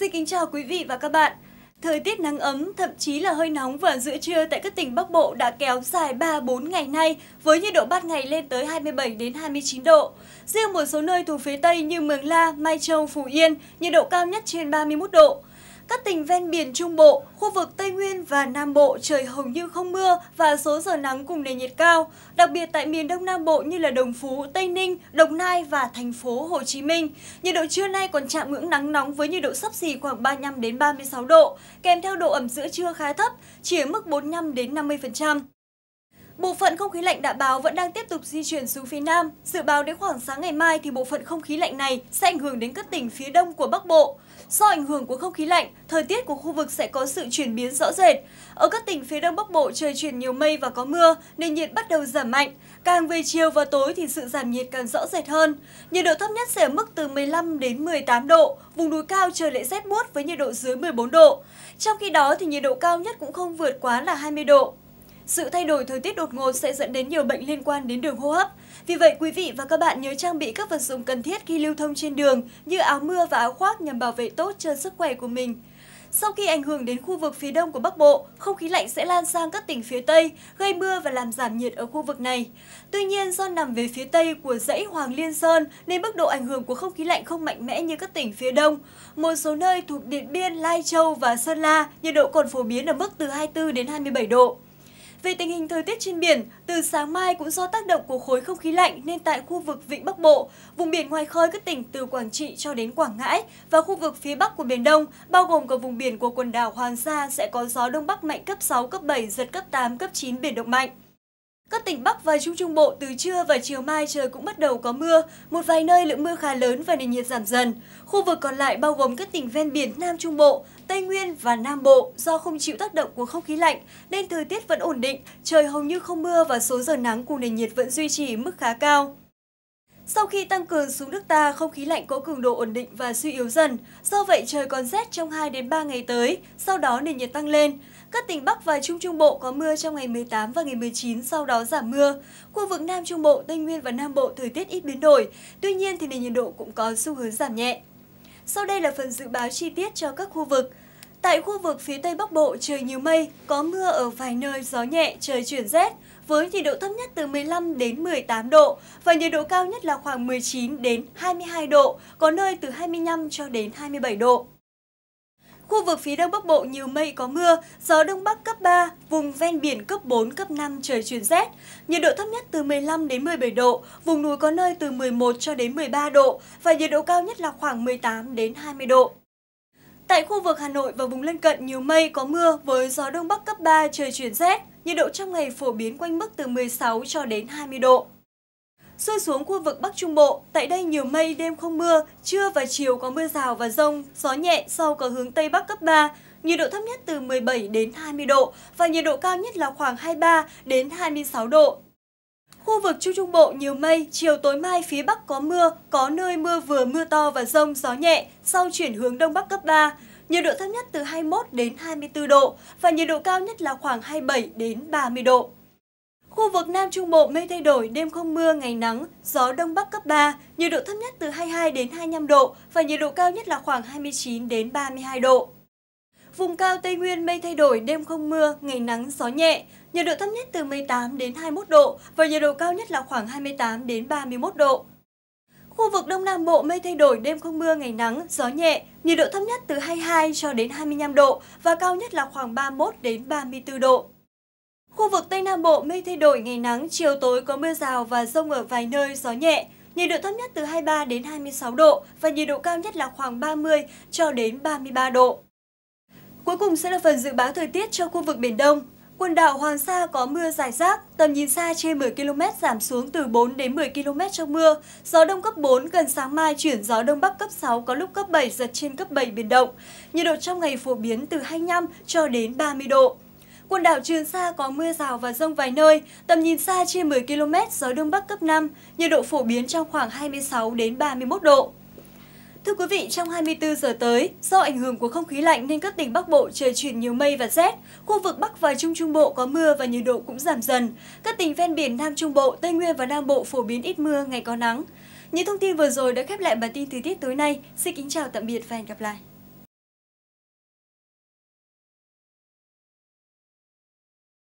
Xin kính chào quý vị và các bạn. Thời tiết nắng ấm, thậm chí là hơi nóng và giữa trưa tại các tỉnh Bắc Bộ đã kéo dài 3-4 ngày nay với nhiệt độ ban ngày lên tới 27 đến 29 độ. Riêng một số nơi thuộc phía Tây như Mường La, Mai Châu, Phú Yên, nhiệt độ cao nhất trên 31 độ. Các tỉnh ven biển Trung Bộ, khu vực Tây Nguyên và Nam Bộ trời hầu như không mưa và số giờ nắng cùng nền nhiệt cao, đặc biệt tại miền Đông Nam Bộ như là Đồng Phú, Tây Ninh, Đồng Nai và thành phố Hồ Chí Minh. Nhiệt độ trưa nay còn chạm ngưỡng nắng nóng với nhiệt độ sấp xỉ khoảng 35 đến 36 độ, kèm theo độ ẩm giữa trưa khá thấp, chỉ ở mức 45 đến 50%. Bộ phận không khí lạnh đã báo vẫn đang tiếp tục di chuyển xuống phía Nam. Dự báo đến khoảng sáng ngày mai thì bộ phận không khí lạnh này sẽ ảnh hưởng đến các tỉnh phía đông của Bắc Bộ. Do ảnh hưởng của không khí lạnh, thời tiết của khu vực sẽ có sự chuyển biến rõ rệt. Ở các tỉnh phía đông Bắc Bộ trời chuyển nhiều mây và có mưa, nên nhiệt bắt đầu giảm mạnh. Càng về chiều và tối thì sự giảm nhiệt càng rõ rệt hơn. Nhiệt độ thấp nhất sẽ ở mức từ 15 đến 18 độ, vùng núi cao trời lại rét buốt với nhiệt độ dưới 14 độ. Trong khi đó thì nhiệt độ cao nhất cũng không vượt quá là 20 độ. Sự thay đổi thời tiết đột ngột sẽ dẫn đến nhiều bệnh liên quan đến đường hô hấp. Vì vậy, quý vị và các bạn nhớ trang bị các vật dụng cần thiết khi lưu thông trên đường như áo mưa và áo khoác nhằm bảo vệ tốt cho sức khỏe của mình. Sau khi ảnh hưởng đến khu vực phía đông của Bắc Bộ, không khí lạnh sẽ lan sang các tỉnh phía Tây, gây mưa và làm giảm nhiệt ở khu vực này. Tuy nhiên, do nằm về phía Tây của dãy Hoàng Liên Sơn nên mức độ ảnh hưởng của không khí lạnh không mạnh mẽ như các tỉnh phía Đông. Một số nơi thuộc Điện Biên, Lai Châu và Sơn La nhiệt độ còn phổ biến ở mức từ 24 đến 27 độ. Về tình hình thời tiết trên biển, từ sáng mai cũng do tác động của khối không khí lạnh nên tại khu vực Vịnh Bắc Bộ, vùng biển ngoài khơi các tỉnh từ Quảng Trị cho đến Quảng Ngãi và khu vực phía Bắc của Biển Đông, bao gồm cả vùng biển của quần đảo Hoàng Sa sẽ có gió Đông Bắc mạnh cấp 6, cấp 7, giật cấp 8, cấp 9, biển động mạnh. Các tỉnh Bắc và Trung Trung Bộ từ trưa và chiều mai trời cũng bắt đầu có mưa, một vài nơi lượng mưa khá lớn và nền nhiệt giảm dần. Khu vực còn lại bao gồm các tỉnh ven biển Nam Trung Bộ, Tây Nguyên và Nam Bộ do không chịu tác động của không khí lạnh nên thời tiết vẫn ổn định, trời hầu như không mưa và số giờ nắng cùng nền nhiệt vẫn duy trì mức khá cao. Sau khi tăng cường xuống nước ta, không khí lạnh có cường độ ổn định và suy yếu dần. Do vậy trời còn rét trong 2 đến 3 ngày tới, sau đó nền nhiệt tăng lên. Các tỉnh Bắc và Trung Trung Bộ có mưa trong ngày 18 và ngày 19, sau đó giảm mưa. Khu vực Nam Trung Bộ, Tây Nguyên và Nam Bộ thời tiết ít biến đổi, tuy nhiên thì nền nhiệt độ cũng có xu hướng giảm nhẹ. Sau đây là phần dự báo chi tiết cho các khu vực. Tại khu vực phía Tây Bắc Bộ, trời nhiều mây, có mưa ở vài nơi, gió nhẹ, trời chuyển rét với nhiệt độ thấp nhất từ 15 đến 18 độ và nhiệt độ cao nhất là khoảng 19 đến 22 độ, có nơi từ 25 cho đến 27 độ. Khu vực phía đông bắc bộ nhiều mây có mưa, gió đông bắc cấp 3, vùng ven biển cấp 4, cấp 5 trời chuyển rét. Nhiệt độ thấp nhất từ 15 đến 17 độ, vùng núi có nơi từ 11 cho đến 13 độ và nhiệt độ cao nhất là khoảng 18 đến 20 độ. Tại khu vực Hà Nội và vùng lân cận nhiều mây có mưa với gió đông bắc cấp 3 trời chuyển rét, nhiệt độ trong ngày phổ biến quanh mức từ 16 cho đến 20 độ. Xuôi xuống khu vực Bắc Trung Bộ, tại đây nhiều mây, đêm không mưa, trưa và chiều có mưa rào và rông, gió nhẹ sau có hướng Tây Bắc cấp 3, nhiệt độ thấp nhất từ 17 đến 20 độ và nhiệt độ cao nhất là khoảng 23 đến 26 độ, Khu vực Trung Trung Bộ nhiều mây, chiều tối mai phía Bắc có mưa, có nơi mưa vừa mưa to và rông, gió nhẹ, sau chuyển hướng Đông Bắc cấp 3. Nhiệt độ thấp nhất từ 21 đến 24 độ và nhiệt độ cao nhất là khoảng 27 đến 30 độ. Khu vực Nam Trung Bộ mây thay đổi, đêm không mưa, ngày nắng, gió Đông Bắc cấp 3, nhiệt độ thấp nhất từ 22 đến 25 độ và nhiệt độ cao nhất là khoảng 29 đến 32 độ. Vùng cao Tây Nguyên mây thay đổi, đêm không mưa, ngày nắng, gió nhẹ. Nhiệt độ thấp nhất từ 18 đến 21 độ và nhiệt độ cao nhất là khoảng 28 đến 31 độ. Khu vực Đông Nam Bộ mây thay đổi, đêm không mưa, ngày nắng, gió nhẹ, nhiệt độ thấp nhất từ 22 cho đến 25 độ và cao nhất là khoảng 31 đến 34 độ. Khu vực Tây Nam Bộ mây thay đổi, ngày nắng, chiều tối có mưa rào và rông ở vài nơi, gió nhẹ, nhiệt độ thấp nhất từ 23 đến 26 độ và nhiệt độ cao nhất là khoảng 30 cho đến 33 độ. Cuối cùng sẽ là phần dự báo thời tiết cho khu vực Biển Đông. Quần đảo Hoàng Sa có mưa rải rác, tầm nhìn xa trên 10 km giảm xuống từ 4 đến 10 km trong mưa. Gió đông cấp 4, gần sáng mai chuyển gió đông bắc cấp 6, có lúc cấp 7, giật trên cấp 7 biển động. Nhiệt độ trong ngày phổ biến từ 25 cho đến 30 độ. Quần đảo Trường Sa có mưa rào và rông vài nơi, tầm nhìn xa trên 10 km, gió đông bắc cấp 5, nhiệt độ phổ biến trong khoảng 26 đến 31 độ. Thưa quý vị, trong 24 giờ tới, do ảnh hưởng của không khí lạnh nên các tỉnh Bắc Bộ trời chuyển nhiều mây và rét. Khu vực Bắc và Trung Trung Bộ có mưa và nhiệt độ cũng giảm dần. Các tỉnh ven biển Nam Trung Bộ, Tây Nguyên và Nam Bộ phổ biến ít mưa, ngày có nắng. Những thông tin vừa rồi đã khép lại bản tin thời tiết tối nay. Xin kính chào tạm biệt và hẹn gặp lại.